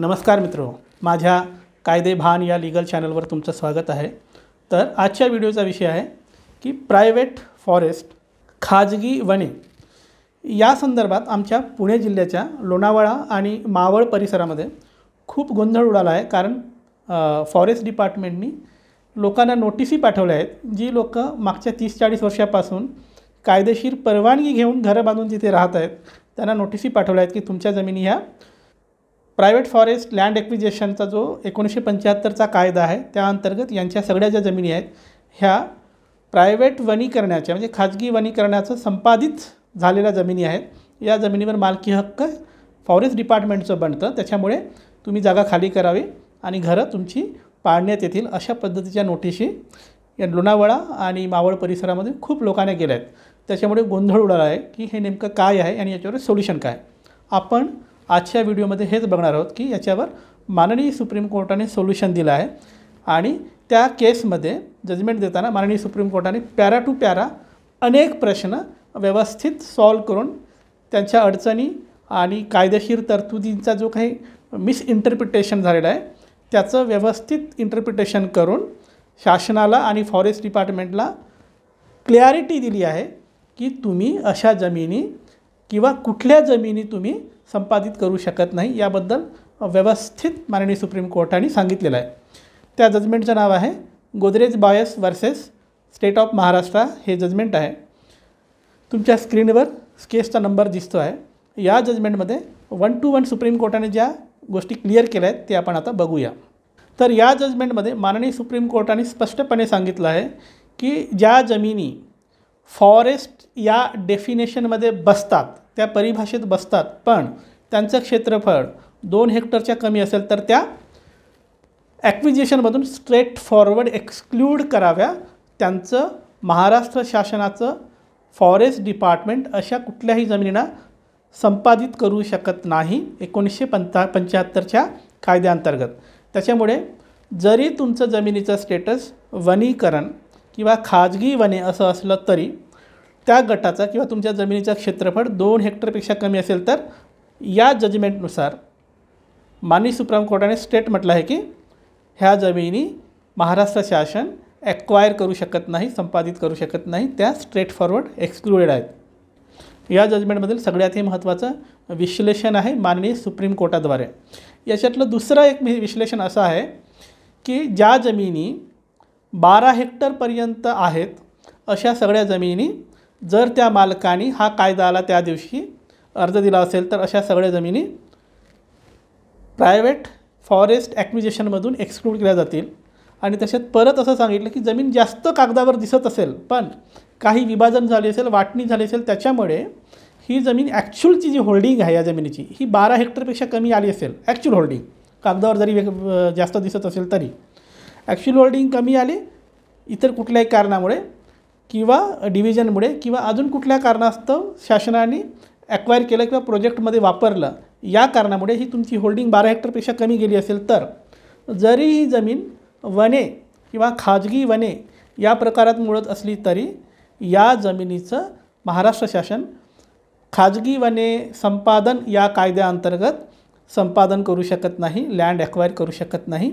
नमस्कार मित्र माझ्या कायदे भान या लिगल चॅनलवर तुमचं स्वागत आहे तर आजच्या व्हिडिओचा विषय आहे की प्रायव्हेट फॉरेस्ट खाजगी वने या संदर्भात आमच्या पुणे जिल्ह्याच्या लोणावळा आणि मावळ परिसरामध्ये खूप गोंधळ उडाला आहे कारण फॉरेस्ट डिपार्टमेंटनी लोकांना नोटिसी पाठवल्या आहेत जी लोकं मागच्या तीस चाळीस वर्षापासून कायदेशीर परवानगी घेऊन घरं बांधून तिथे राहत आहेत त्यांना नोटिसी पाठवल्या आहेत की तुमच्या जमिनी ह्या प्रायव्हेट फॉरेस्ट लँड एक्विजेशनचा जो एकोणीसशे पंच्याहत्तरचा कायदा आहे त्या अंतर्गत यांच्या सगळ्या ज्या जमिनी आहेत ह्या प्रायव्हेट वनीकरणाच्या म्हणजे खाजगी वनीकरणाचं संपादित झालेल्या जमिनी आहेत या जमिनीवर मालकी हक्क फॉरेस्ट डिपार्टमेंटचं बनतं त्याच्यामुळे तुम्ही जागा खाली करावी आणि घरं तुमची पाळण्यात येतील अशा पद्धतीच्या नोटिशी या लोणावळा आणि मावळ परिसरामध्ये खूप लोकांना गेल्या आहेत त्याच्यामुळे गोंधळ उडाला आहे की हे नेमकं काय आहे आणि याच्यावर सोल्युशन काय आपण आजच्या व्हिडिओमध्ये हेच बघणार आहोत की याच्यावर माननीय सुप्रीम कोर्टाने सोल्युशन दिलं आहे आणि त्या केसमध्ये जजमेंट देताना माननीय सुप्रीम कोर्टाने पॅरा टू पॅरा अनेक प्रश्न व्यवस्थित सॉल्व करून त्यांच्या अडचणी आणि कायदेशीर तरतुदींचा जो काही मिसइंटरप्रिटेशन झालेला आहे त्याचं व्यवस्थित इंटरप्रिटेशन करून शासनाला आणि फॉरेस्ट डिपार्टमेंटला क्लॅरिटी दिली आहे की तुम्ही अशा जमिनी किंवा कुठल्या जमिनी तुम्ही संपादित करू शकत नाही याबद्दल व्यवस्थित माननीय सुप्रीम कोर्टाने सांगितलेलं आहे त्या जजमेंटचं नाव आहे Godrej Boyce versus state of Maharashtra हे जजमेंट आहे तुमच्या स्क्रीनवर केसचा नंबर दिसतो आहे या जजमेंटमध्ये वन टू वन सुप्रीम कोर्टाने ज्या गोष्टी क्लिअर केल्या आहेत ते आपण आता बघूया तर या जजमेंटमध्ये माननीय सुप्रीम कोर्टाने स्पष्टपणे सांगितलं आहे की ज्या जमिनी फॉरेस्ट या डेफिनेशनमध्ये बसतात त्या परिभाषेत बसतात पण त्यांचं क्षेत्रफळ दोन हेक्टरच्या कमी असेल तर त्या ॲक्विजेशनमधून स्ट्रेट फॉरवर्ड एक्सक्लूड कराव्या त्यांचं महाराष्ट्र शासनाचं फॉरेस्ट डिपार्टमेंट अशा कुठल्याही जमिनीना संपादित करू शकत नाही एकोणीसशे पंता पंच्याहत्तरच्या कायद्याअंतर्गत त्याच्यामुळे जरी तुमचं जमिनीचं स्टेटस वनीकरण किंवा खाजगी वने असं असलं तरी त्या गटाचा किंवा तुमच्या जमिनीचा क्षेत्रफळ दोन हेक्टरपेक्षा कमी असेल तर या जजमेंटनुसार माननीय सुप्रीम कोर्टाने स्टेट म्हटलं आहे की ह्या जमिनी महाराष्ट्र शासन ॲक्वायर करू शकत नाही संपादित करू शकत नाही त्या स्ट्रेट फॉरवर्ड एक्सक्लुडेड आहेत या जजमेंटमधील सगळ्यात हे महत्त्वाचं विश्लेषण आहे माननीय सुप्रीम कोर्टाद्वारे याच्यातलं दुसरं एक विश्लेषण असं आहे की ज्या जमिनी बारा हेक्टरपर्यंत आहेत अशा सगळ्या जमिनी जर त्या मालकाने हा कायदाला त्या दिवशी अर्ज दिला असेल तर अशा सगळ्या जमिनी प्रायव्हेट फॉरेस्ट ॲक्विजेशनमधून एक्सक्लूड केल्या जातील आणि तसेच परत असं सांगितलं की जमीन जास्त कागदावर दिसत असेल पण काही विभाजन झाले असेल वाटणी झाली असेल त्याच्यामुळे ही जमीन ॲक्च्युअलची जी होल्डिंग आहे या जमिनीची ही बारा हेक्टरपेक्षा कमी आली असेल ॲक्च्युअल होल्डिंग कागदावर जरी जास्त दिसत असेल तरी ॲक्च्युअल होल्डिंग कमी आली इतर कुठल्याही कारणामुळे किंवा डिव्हिजनमुळे किंवा अजून कुठल्या कारणास्तव शासनाने ॲक्वायर केलं किंवा प्रोजेक्टमध्ये वापरलं या कारणामुळे ही तुमची होल्डिंग बारा हेक्टरपेक्षा कमी गेली असेल तर जरी ही जमीन वने किंवा खाजगी वने या प्रकारात मुळत असली तरी या जमिनीचं महाराष्ट्र शासन खाजगी वने संपादन या कायद्याअंतर्गत संपादन करू शकत नाही लँड ॲक्वायर करू शकत नाही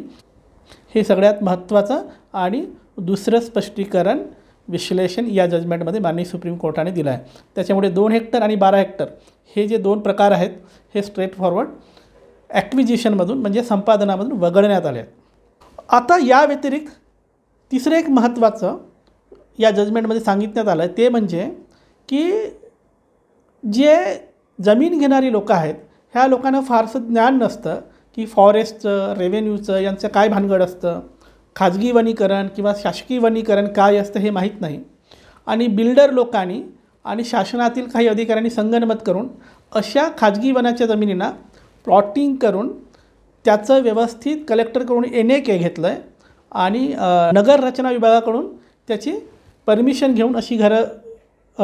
हे सगळ्यात महत्त्वाचं आणि दुसरं स्पष्टीकरण विश्लेषण या जजमेंटमध्ये माननीय सुप्रीम कोर्टाने दिलं आहे त्याच्यामुळे दोन हेक्टर आणि बारा हेक्टर हे जे दोन प्रकार आहेत हे स्ट्रेट फॉरवर्ड ॲक्विजिशनमधून म्हणजे संपादनामधून वगळण्यात आले आहेत आता या व्यतिरिक्त तिसरं एक महत्त्वाचं या जजमेंटमध्ये सांगितण्यात आलं आहे ते म्हणजे की जे जमीन घेणारी लोकं आहेत ह्या लोकांना फारसं ज्ञान नसतं की फॉरेस्टचं रेव्हेन्यूचं यांचं काय भानगड असतं खाजगी वनीकरण किंवा शासकीय वनीकरण काय असतं हे माहीत नाही आणि बिल्डर लोकांनी आणि शासनातील काही अधिकाऱ्यांनी संगणमत करून अशा खाजगी वनाच्या जमिनींना प्लॉटिंग करून त्याचं व्यवस्थित कलेक्टरकडून एन ए के घेतलं आहे आणि नगर रचना विभागाकडून त्याची परमिशन घेऊन अशी घरं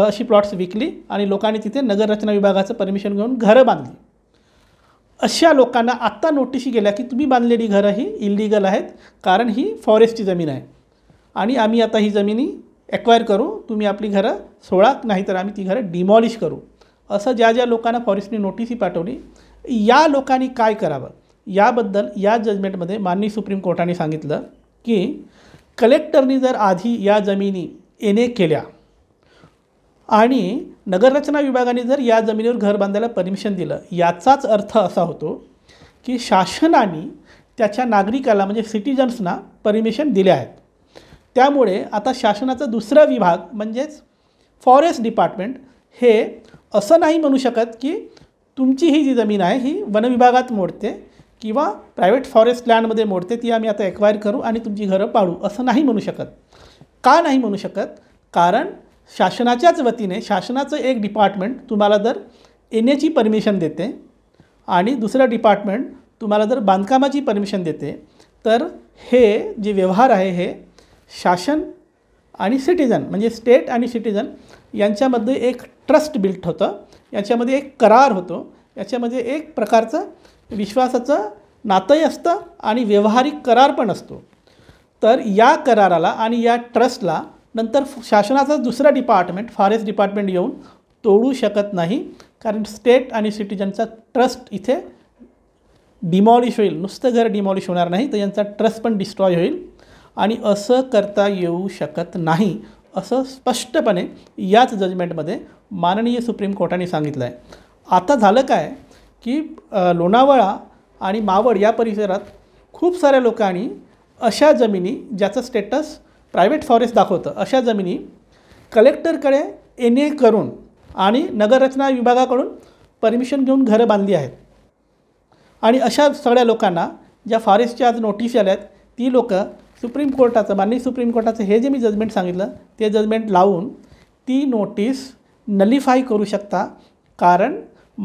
अशी प्लॉट्स विकली आणि लोकांनी तिथे नगररचना विभागाचं परमिशन घेऊन घरं बांधली अशा लोकांना आत्ता नोटीस गेल्या की तुम्ही बांधलेली घरं ही इलिगल आहेत कारण ही फॉरेस्टची जमीन आहे आणि आम्ही आता ही जमिनी ॲक्वायर करू तुम्ही आपली घरं सोळा नाही तर आम्ही ती घरं डिमॉलिश करू असं ज्या ज्या लोकांना फॉरेस्टने नोटीसही पाठवली या लोकांनी काय करावं याबद्दल या जजमेंटमध्ये माननीय सुप्रीम कोर्टाने सांगितलं की कलेक्टरनी जर आधी या जमिनी एने केल्या आणि नगररचना विभागाने जर या जमिनीवर घर बांधायला परमिशन दिलं याचाच अर्थ असा होतो की शासनाने त्याच्या नागरिकाला म्हणजे सिटीजन्सना परमिशन दिले आहेत त्यामुळे आता शासनाचा दुसरा विभाग म्हणजेच फॉरेस्ट डिपार्टमेंट हे असं नाही म्हणू शकत की तुमची ही जी जमीन आहे ही वनविभागात मोडते किंवा प्रायव्हेट फॉरेस्ट लँडमध्ये मोडते ती आम्ही आता एक्वायर करू आणि तुमची घरं पाळू असं नाही म्हणू शकत का नाही म्हणू शकत कारण शासनाच्याच वतीने शासनाचं एक डिपार्टमेंट तुम्हाला जर एन एची परमिशन देते आणि दुसरं डिपार्टमेंट तुम्हाला जर बांधकामाची परमिशन देते तर हे जे व्यवहार आहे हे शासन आणि सिटिझन म्हणजे स्टेट आणि सिटिझन यांच्यामध्ये एक ट्रस्ट बिल्ट होतं याच्यामध्ये एक करार होतो याच्यामध्ये एक प्रकारचं विश्वासाचं नातंही असतं आणि व्यवहारिक करार पण असतो तर या कराराला आणि या ट्रस्टला नंतर शासनाचा दुसरा डिपार्टमेंट फॉरेस्ट डिपार्टमेंट येऊन तोडू शकत नाही कारण स्टेट आणि सिटीजनचा ट्रस्ट इथे डिमॉलिश होईल नुसतं घर डिमॉलिश होणार नाही तर यांचा ट्रस्ट पण डिस्ट्रॉय होईल आणि असं करता येऊ शकत नाही असं स्पष्टपणे याच जजमेंटमध्ये माननीय सुप्रीम कोर्टाने सांगितलं आहे आता झालं काय की लोणावळा आणि मावळ या परिसरात खूप साऱ्या लोकांनी अशा जमिनी ज्याचं स्टेटस प्रायव्हेट फॉरेस्ट दाखवतं अशा जमिनी कलेक्टरकडे एन ए करून आणि नगररचना विभागाकडून परमिशन घेऊन घरं बांधली आहेत आणि अशा सगळ्या लोकांना ज्या फॉरेस्टच्या आज नोटीस आल्या आहेत ती लोकं सुप्रीम कोर्टाचं माननीय सुप्रीम कोर्टाचं हे जे मी जजमेंट सांगितलं ते जजमेंट लावून ती नोटीस नलिफाय करू शकता कारण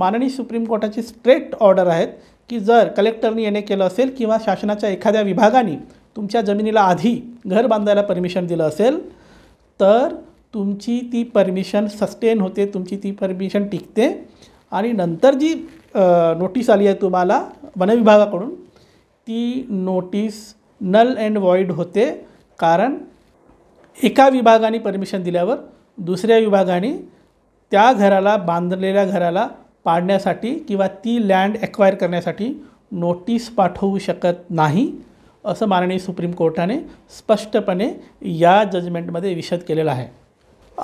माननीय सुप्रीम कोर्टाची स्ट्रेट ऑर्डर आहेत की जर कलेक्टरनी येणे केलं असेल किंवा शासनाच्या एखाद्या विभागाने तुमच्या जमिनीला आधी घर बांधायला परमिशन दिलं असेल तर तुमची ती परमिशन सस्टेन होते तुमची ती परमिशन टिकते आणि नंतर जी नोटीस आली आहे तुम्हाला वनविभागाकडून ती नोटीस नल अँड वॉईड होते कारण एका विभागाने परमिशन दिल्यावर दुसऱ्या विभागाने त्या घराला बांधलेल्या घराला पाडण्यासाठी किंवा ती लँड ॲक्वायर करण्यासाठी नोटीस पाठवू शकत नाही असं माननीय सुप्रीम कोर्टाने स्पष्टपणे या जजमेंटमध्ये विशद केलेला आहे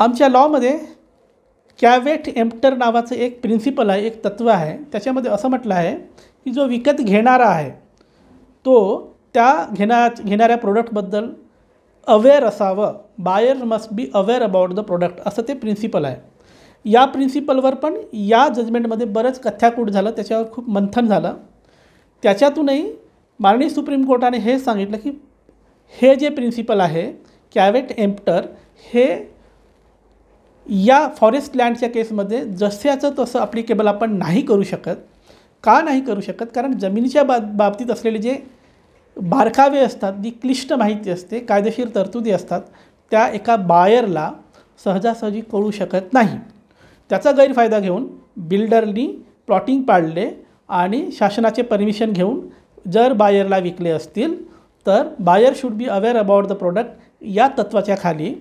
आमच्या लॉमध्ये कॅवेट एम्प्टर नावाचं एक प्रिन्सिपल आहे एक तत्त्व आहे त्याच्यामध्ये असं म्हटलं आहे की जो विकत घेणारा आहे तो त्या घेण्या घेणाऱ्या प्रोडक्टबद्दल अवेअर असावं buyer must be aware about the product असं ते प्रिन्सिपल आहे या प्रिन्सिपलवर पण या जजमेंटमध्ये बरंच कथ्याकूट झालं त्याच्यावर खूप मंथन झालं त्याच्यातूनही माननीय सुप्रीम कोर्टाने हे सांगितलं की हे जे प्रिन्सिपल आहे कॅवेट एम्प्टर हे या फॉरेस्ट लँडच्या केसमध्ये जस्याचं तसं अप्लिकेबल आपण नाही करू शकत का नाही करू शकत कारण जमिनीच्या बा बाबतीत असलेले जे बारकावे असतात जी क्लिष्ट माहिती असते कायदेशीर तरतुदी असतात त्या एका बायरला सहजासहजी कळू शकत नाही त्याचा गैरफायदा घेऊन बिल्डरनी प्लॉटिंग पाडले आणि शासनाचे परमिशन घेऊन जर बायरला विकले असतील तर buyer should be aware about the product या तत्वाच्या खाली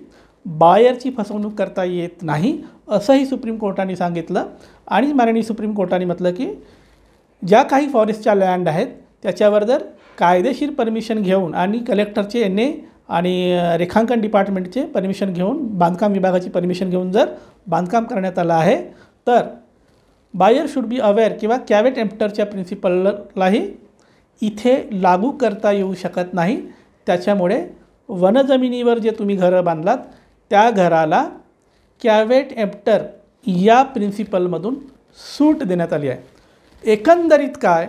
बायरची फसवणूक करता येत नाही असंही सुप्रीम कोर्टाने सांगितलं आणि माननीय सुप्रीम कोर्टाने म्हटलं की ज्या काही फॉरेस्टच्या लँड आहेत त्याच्यावर जर कायदेशीर परमिशन घेऊन आणि कलेक्टरचे एन ए आणि रेखांकन डिपार्टमेंटचे परमिशन घेऊन बांधकाम विभागाची परमिशन घेऊन जर बांधकाम करण्यात आलं आहे तर बायर शुड बी अवेअर किंवा कॅवेट एम्प्टरच्या प्रिन्सिपललाही इथे लागू करता येऊ शकत नाही त्याच्यामुळे वनजमिनीवर जे तुम्ही घरं बांधलात त्या घराला कॅवेट एप्टर या प्रिन्सिपलमधून सूट देण्यात आली आहे एकंदरीत काय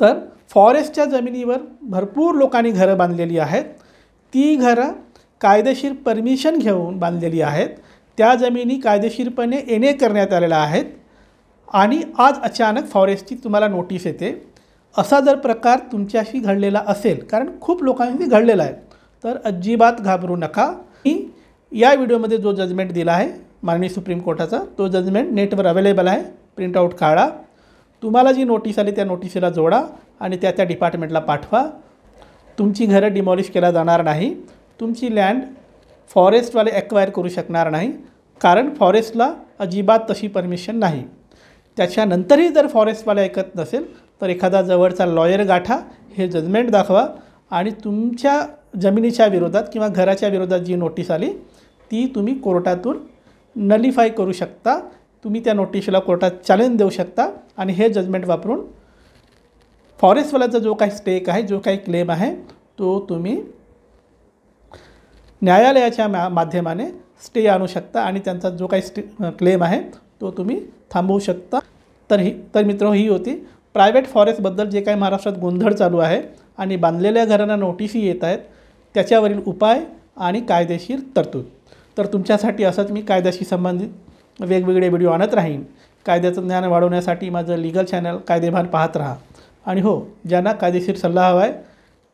तर फॉरेस्टच्या जमिनीवर भरपूर लोकांनी घरं बांधलेली आहेत ती घरं कायदेशीर परमिशन घेऊन बांधलेली आहेत त्या जमिनी कायदेशीरपणे एन ए करण्यात आलेल्या आहेत आणि आज अचानक फॉरेस्टची तुम्हाला नोटीस येते असा जर प्रकार तुमच्याशी घडलेला असेल कारण खूप लोकांशी घडलेला आहे तर अजिबात घाबरू नका मी या व्हिडिओमध्ये जो जजमेंट दिला आहे माननीय सुप्रीम कोर्टाचा तो जजमेंट नेटवर अवेलेबल आहे प्रिंटआउट काढा तुम्हाला जी नोटीस आली त्या नोटिसीला जोडा आणि त्या त्या डिपार्टमेंटला पाठवा तुमची घरं डिमॉलिश केला जाणार नाही तुमची लँड फॉरेस्टवाले ॲक्वायर करू शकणार नाही कारण फॉरेस्टला अजिबात तशी परमिशन नाही त्याच्यानंतरही जर फॉरेस्टवाले ऐकत नसेल तर एखादा जवळचा लॉयर गाठा हे जजमेंट दाखवा आणि तुमच्या जमिनीच्या विरोधात किंवा घराच्या विरोधात जी नोटीस आली ती तुम्ही कोर्टातून नलिफाय करू शकता तुम्ही त्या नोटीसला कोर्टात चॅलेंज देऊ शकता आणि हे जजमेंट वापरून फॉरेस्टवाल्याचा जो काही स्टेक आहे जो काही क्लेम आहे तो तुम्ही न्यायालयाच्या मा माध्यमाने स्टे आणू शकता आणि त्यांचा जो काही स्टे क्लेम आहे तो तुम्ही थांबवू शकता तर ही तर मित्र ही होती प्रायव्हेट फॉरेस्टबद्दल जे काही महाराष्ट्रात गोंधळ चालू आहे आणि बांधलेल्या घरांना नोटिसी येत आहेत त्याच्यावरील उपाय आणि कायदेशीर तरतूद तर तुमच्यासाठी असंच मी कायद्याशी संबंधित वेगवेगळे व्हिडिओ आणत राहीन कायद्याचं ज्ञान वाढवण्यासाठी माझं लिगल चॅनल कायदेभान पाहत राहा आणि हो ज्यांना कायदेशीर सल्ला हवा आहे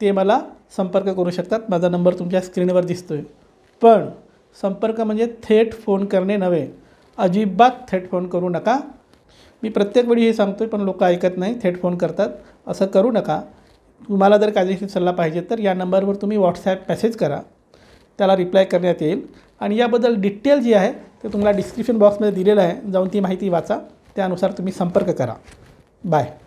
ते मला संपर्क करू शकतात माझा नंबर तुमच्या स्क्रीनवर दिसतो आहे पण संपर्क म्हणजे थेट फोन करणे नव्हे अजिबात थेट फोन करू नका मी प्रत्येक वेळी हे सांगतो आहे पण लोक ऐकत नाही थेट फोन करतात असं करू नका तुम्हाला जर कायदेशीर सल्ला पाहिजे तर या नंबरवर तुम्ही व्हॉट्सॲप मेसेज करा त्याला रिप्लाय करण्यात येईल आणि याबद्दल डिटेल जी आहे ते तुम्हाला डिस्क्रिप्शन बॉक्समध्ये दिलेलं आहे जाऊन ती माहिती वाचा त्यानुसार तुम्ही संपर्क करा बाय